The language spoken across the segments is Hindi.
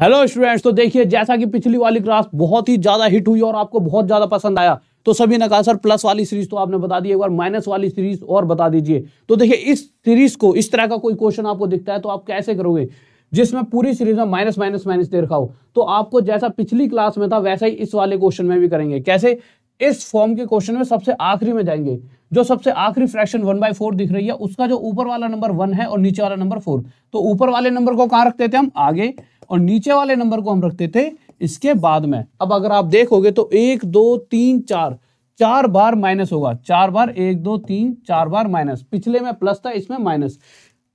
हेलो स्टूडेंट्स तो देखिए जैसा कि पिछली वाली क्लास बहुत ही ज़्यादा हिट हुई और आपको बहुत ज़्यादा पसंद आया तो सभी ने कहा सर प्लस वाली सीरीज तो आपने बता दी एक बार माइनस वाली सीरीज और बता दीजिए तो देखिए इस सीरीज को इस तरह का कोई क्वेश्चन आपको दिखता है तो आप कैसे करोगे जिसमें पूरी सीरीज में माइनस माइनस माइनस दे रखा हो तो आपको जैसा पिछली क्लास में था वैसा ही इस वाले क्वेश्चन में भी करेंगे कैसे इस फॉर्म के क्वेश्चन में सबसे आखिरी में जाएंगे जो सबसे आखिरी फ्रैक्शन वन बाई फोर दिख रही है उसका जो ऊपर वाला नंबर वन है और नीचे वाला नंबर फोर तो ऊपर वाले नंबर को कहाँ रखते थे हम आगे और नीचे वाले नंबर को हम रखते थे इसके बाद में अब अगर आप देखोगे तो एक दो तीन चार चार बार माइनस होगा चार बार एक दो तीन चार बार माइनस पिछले में प्लस था इसमें माइनस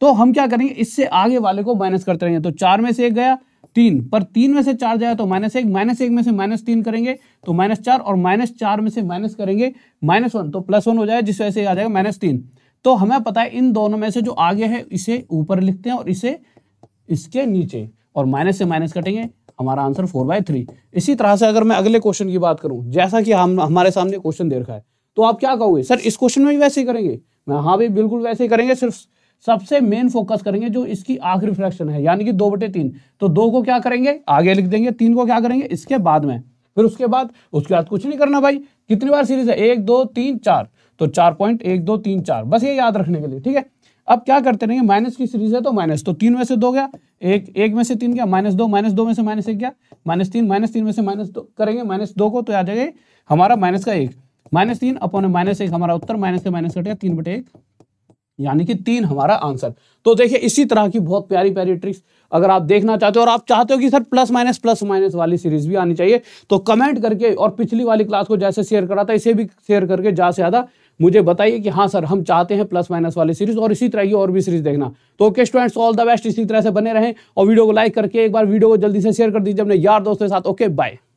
तो हम क्या करेंगे इससे आगे वाले को माइनस करते रहेंगे तो चार में से एक गया तीन पर तीन में से चार जाए तो माइनस एक माइनस एक में से माइनस तीन करेंगे तो माइनस चार और माइनस चार में से माइनस करेंगे माइनस वन तो प्लस वन हो जाए जिस वजह से आ जाएगा माइनस तीन तो हमें पता है इन दोनों में से जो आगे है इसे ऊपर लिखते हैं और इसे इसके नीचे और माइनस से माइनस कटेंगे हमारा आंसर फोर बाय थ्री इसी तरह से अगर मैं अगले क्वेश्चन की बात करूं जैसा कि हम हमारे सामने क्वेश्चन दे रखा है तो आप क्या कहोगे सर इस क्वेश्चन में भी वैसे ही करेंगे मैं हाँ भी बिल्कुल वैसे ही करेंगे सिर्फ सबसे मेन फोकस करेंगे जो इसकी आखिरी फ्रैक्शन है यानी कि दो बटे तीन तो दो को क्या करेंगे आगे लिख देंगे तीन को क्या करेंगे इसके बाद में फिर उसके बाद उसके बाद कुछ नहीं करना भाई कितनी बार सीरीज है एक दो तीन चार तो चार पॉइंट एक दो तीन चार बस ये याद रखने के लिए ठीक है अब क्या करते रहेंगे माइनस की सीरीज है तो माइनस तो तीन में से दो गया एक एक में से तीन गया माइनस दो माइनस दो में से माइनस एक गया माइनस तीन माइनस तीन में से माइनस दो करेंगे माइनस दो को तो आ जाएगा हमारा माइनस का एक माइनस तीन अपॉन माइनस एक हमारा उत्तर माइनस से माइनस गया तीन बटे एक यानी कि तीन हमारा आंसर तो देखिए इसी तरह की बहुत प्यारी प्यारी ट्रिक्स अगर आप देखना चाहते हो और आप चाहते हो कि sir plus minus plus minus वाली सीरीज भी आनी चाहिए तो कमेंट करके और पिछली वाली क्लास को जैसे शेयर करा था इसे भी शेयर करके ज़्यादा से ज़्यादा मुझे बताइए कि हाँ सर हम चाहते हैं प्लस माइनस वाली सीरीज और इसी तरह की और भी सीरीज देखना तो okay students all the best इसी तरह से बने रहें और वीडियो को लाइक करके एक बार वीडियो को जल्दी से शेयर कर दीजिए अपने यार दोस्तों के साथ ओके बाय